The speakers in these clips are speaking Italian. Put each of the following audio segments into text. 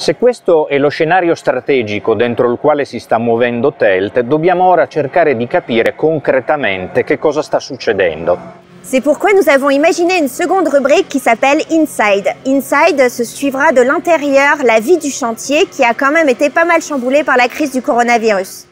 Si questo è lo scenario strategico dentro il quale si sta muovendo Telt, dobbiamo ora cercare di capire concretamente che cosa sta succedendo. C'est pourquoi nous avons imaginé une seconde rubrique qui s'appelle Inside. Inside se suivra de l'intérieur la vie du chantier qui a quand même été pas mal chamboulée par la crise du coronavirus.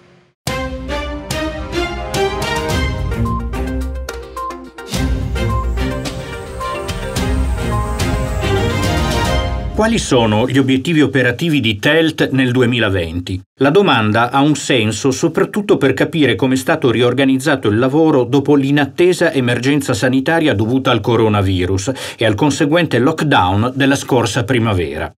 Quali sono gli obiettivi operativi di TELT nel 2020? La domanda ha un senso soprattutto per capire come è stato riorganizzato il lavoro dopo l'inattesa emergenza sanitaria dovuta al coronavirus e al conseguente lockdown della scorsa primavera.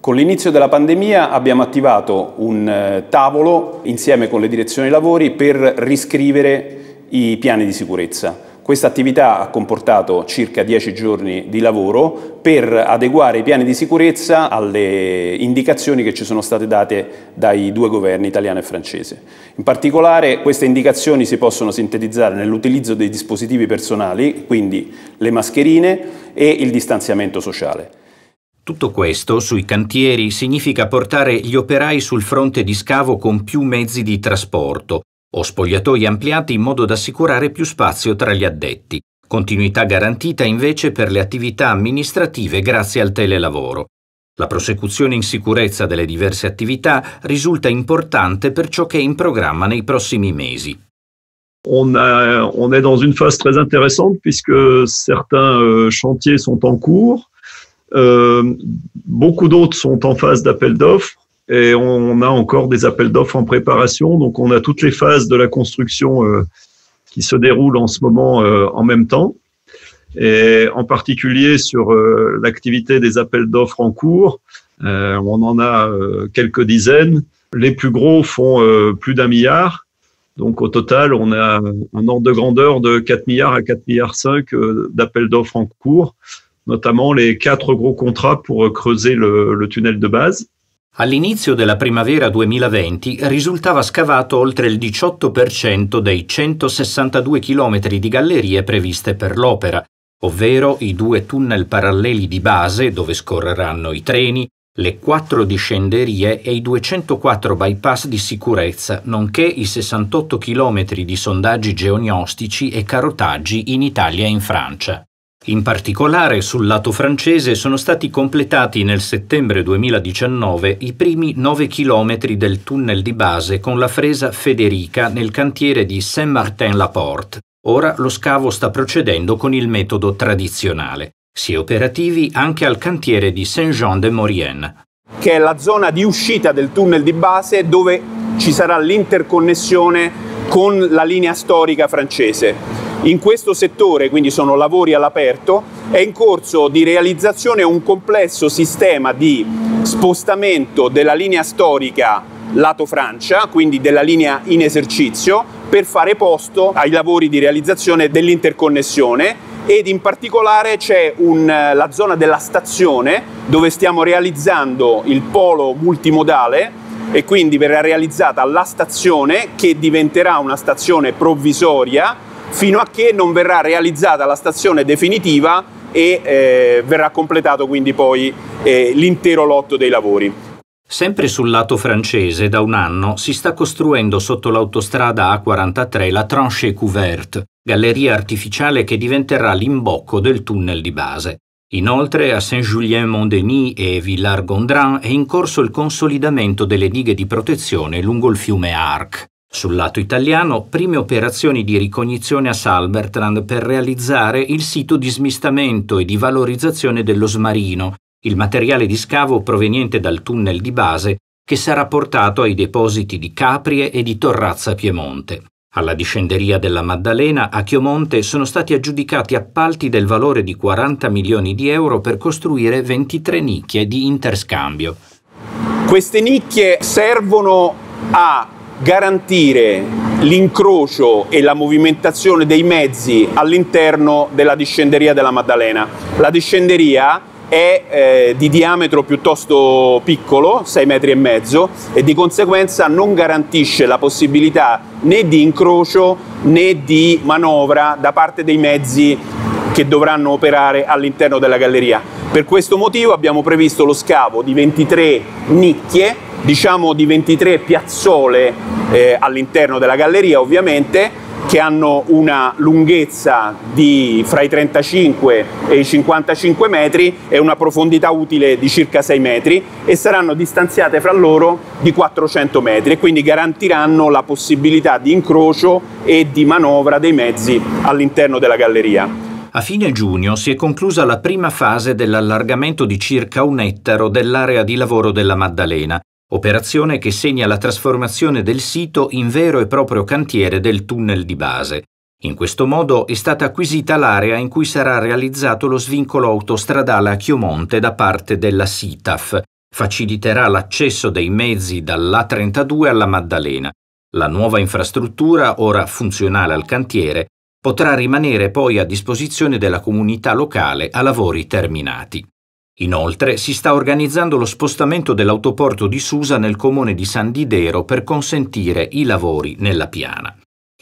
Con l'inizio della pandemia abbiamo attivato un eh, tavolo insieme con le direzioni lavori per riscrivere i piani di sicurezza. Questa attività ha comportato circa 10 giorni di lavoro per adeguare i piani di sicurezza alle indicazioni che ci sono state date dai due governi italiano e francese. In particolare queste indicazioni si possono sintetizzare nell'utilizzo dei dispositivi personali, quindi le mascherine e il distanziamento sociale. Tutto questo sui cantieri significa portare gli operai sul fronte di scavo con più mezzi di trasporto, o spogliatoi ampliati in modo da assicurare più spazio tra gli addetti, continuità garantita invece per le attività amministrative grazie al telelavoro. La prosecuzione in sicurezza delle diverse attività risulta importante per ciò che è in programma nei prossimi mesi. On, a, on est dans une phase très intéressante puisque certains euh, chantiers sont en cours, euh, beaucoup d'autres sont en phase d'appel d'offres et on a encore des appels d'offres en préparation. Donc on a toutes les phases de la construction euh, qui se déroulent en ce moment euh, en même temps. Et en particulier sur euh, l'activité des appels d'offres en cours, on en a quelques dizaines. Les plus gros font plus d'un milliard. Donc au total, on a un ordre de grandeur de 4 milliards à 4 milliards 5 d'appels d'offres en cours, notamment les quatre gros contrats pour creuser le tunnel de base. All'inizio della primavera 2020 risultava scavato oltre il 18% dei 162 km di gallerie previste per l'opera, ovvero i due tunnel paralleli di base dove scorreranno i treni, le quattro discenderie e i 204 bypass di sicurezza, nonché i 68 km di sondaggi geognostici e carotaggi in Italia e in Francia. In particolare sul lato francese sono stati completati nel settembre 2019 i primi 9 km del tunnel di base con la fresa Federica nel cantiere di Saint-Martin-la-Porte. Ora lo scavo sta procedendo con il metodo tradizionale. Si è operativi anche al cantiere di Saint-Jean-de-Maurienne. Che è la zona di uscita del tunnel di base dove ci sarà l'interconnessione con la linea storica francese. In questo settore, quindi sono lavori all'aperto, è in corso di realizzazione un complesso sistema di spostamento della linea storica lato Francia, quindi della linea in esercizio, per fare posto ai lavori di realizzazione dell'interconnessione ed in particolare c'è un, la zona della stazione dove stiamo realizzando il polo multimodale e quindi verrà realizzata la stazione che diventerà una stazione provvisoria fino a che non verrà realizzata la stazione definitiva e eh, verrà completato quindi poi eh, l'intero lotto dei lavori. Sempre sul lato francese, da un anno si sta costruendo sotto l'autostrada A43 la Tranchée Couverte, galleria artificiale che diventerà l'imbocco del tunnel di base. Inoltre a Saint-Julien-Mont-Denis e Villard-Gondrin è in corso il consolidamento delle dighe di protezione lungo il fiume Arc. Sul lato italiano, prime operazioni di ricognizione a Salbertrand per realizzare il sito di smistamento e di valorizzazione dello smarino, il materiale di scavo proveniente dal tunnel di base che sarà portato ai depositi di Caprie e di Torrazza Piemonte. Alla discenderia della Maddalena a Chiomonte sono stati aggiudicati appalti del valore di 40 milioni di euro per costruire 23 nicchie di interscambio. Queste nicchie servono a garantire l'incrocio e la movimentazione dei mezzi all'interno della discenderia della Maddalena. La discenderia è eh, di diametro piuttosto piccolo, 6 metri e mezzo, e di conseguenza non garantisce la possibilità né di incrocio né di manovra da parte dei mezzi che dovranno operare all'interno della galleria. Per questo motivo abbiamo previsto lo scavo di 23 nicchie diciamo di 23 piazzole eh, all'interno della galleria ovviamente che hanno una lunghezza di fra i 35 e i 55 metri e una profondità utile di circa 6 metri e saranno distanziate fra loro di 400 metri e quindi garantiranno la possibilità di incrocio e di manovra dei mezzi all'interno della galleria. A fine giugno si è conclusa la prima fase dell'allargamento di circa un ettaro dell'area di lavoro della Maddalena, operazione che segna la trasformazione del sito in vero e proprio cantiere del tunnel di base. In questo modo è stata acquisita l'area in cui sarà realizzato lo svincolo autostradale a Chiomonte da parte della SITAF, faciliterà l'accesso dei mezzi dall'A32 alla Maddalena. La nuova infrastruttura, ora funzionale al cantiere, potrà rimanere poi a disposizione della comunità locale a lavori terminati. Inoltre si sta organizzando lo spostamento dell'autoporto di Susa nel comune di San Didero per consentire i lavori nella piana.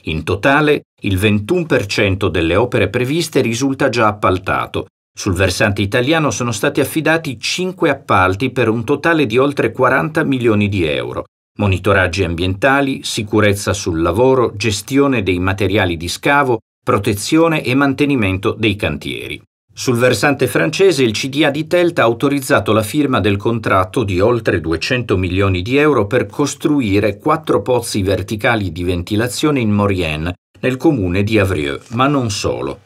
In totale, il 21% delle opere previste risulta già appaltato. Sul versante italiano sono stati affidati 5 appalti per un totale di oltre 40 milioni di euro. Monitoraggi ambientali, sicurezza sul lavoro, gestione dei materiali di scavo, protezione e mantenimento dei cantieri. Sul versante francese il CDA di Telta ha autorizzato la firma del contratto di oltre 200 milioni di euro per costruire quattro pozzi verticali di ventilazione in Morienne, nel comune di Avrieux, ma non solo.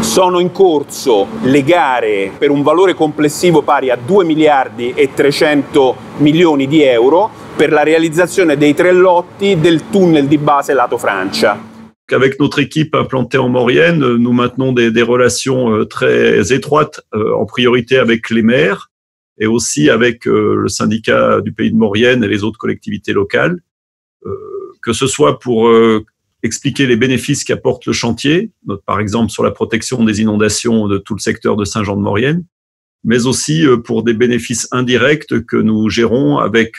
Sono in corso le gare per un valore complessivo pari a 2 miliardi e 300 milioni di euro per la realizzazione dei tre lotti del tunnel di base lato Francia. Avec notre équipe implantée en Maurienne, euh, nous maintenons des, des relations euh, très étroites, euh, en priorité avec les maires et aussi avec le syndicat du pays de Maurienne et les autres collectivités locales, que ce soit pour expliquer les bénéfices qu'apporte le chantier, par exemple sur la protection des inondations de tout le secteur de Saint-Jean-de-Maurienne, mais aussi pour des bénéfices indirects que nous gérons avec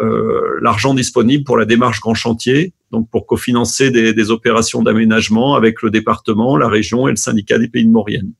euh, l'argent disponible pour la démarche grand chantier, donc pour cofinancer des, des opérations d'aménagement avec le département, la région et le syndicat des pays de Maurienne.